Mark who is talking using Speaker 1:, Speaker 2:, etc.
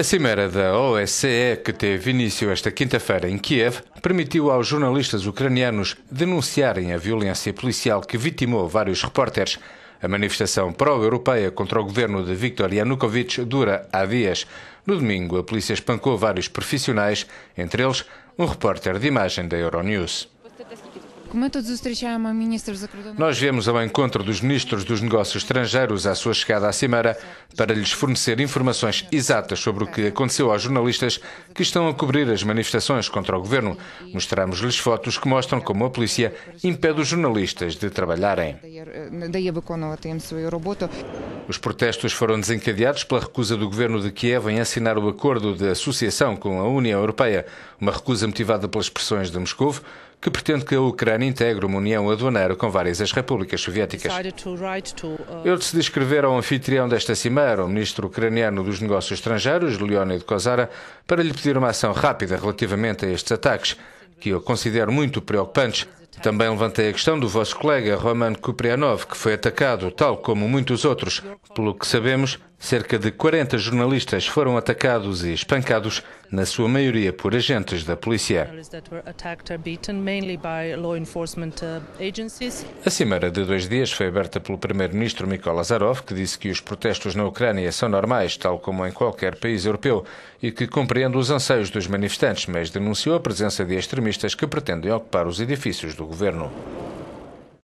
Speaker 1: A cimeira da OSCE, que teve início esta quinta-feira em Kiev, permitiu aos jornalistas ucranianos denunciarem a violência policial que vitimou vários repórteres. A manifestação pró-europeia contra o governo de Viktor Yanukovych dura há dias. No domingo, a polícia espancou vários profissionais, entre eles um repórter de imagem da Euronews. Nós viemos ao encontro dos ministros dos negócios estrangeiros à sua chegada à Cimeira para lhes fornecer informações exatas sobre o que aconteceu aos jornalistas que estão a cobrir as manifestações contra o governo. Mostramos-lhes fotos que mostram como a polícia impede os jornalistas de trabalharem. Os protestos foram desencadeados pela recusa do governo de Kiev em assinar o acordo de associação com a União Europeia, uma recusa motivada pelas pressões de Moscou, que pretende que a Ucrânia integre uma união aduaneira com várias as repúblicas soviéticas. Eu decidi escrever ao anfitrião desta cimeira, o ministro ucraniano dos Negócios Estrangeiros, Leonid Kozara, para lhe pedir uma ação rápida relativamente a estes ataques, que eu considero muito preocupantes, também levantei a questão do vosso colega Roman Kuprianov, que foi atacado, tal como muitos outros. Pelo que sabemos, Cerca de 40 jornalistas foram atacados e espancados, na sua maioria por agentes da polícia. Uh, a cimeira de dois dias foi aberta pelo primeiro-ministro Mikhail Azarov, que disse que os protestos na Ucrânia são normais, tal como em qualquer país europeu, e que compreende os anseios dos manifestantes, mas denunciou a presença de extremistas que pretendem ocupar os edifícios do governo.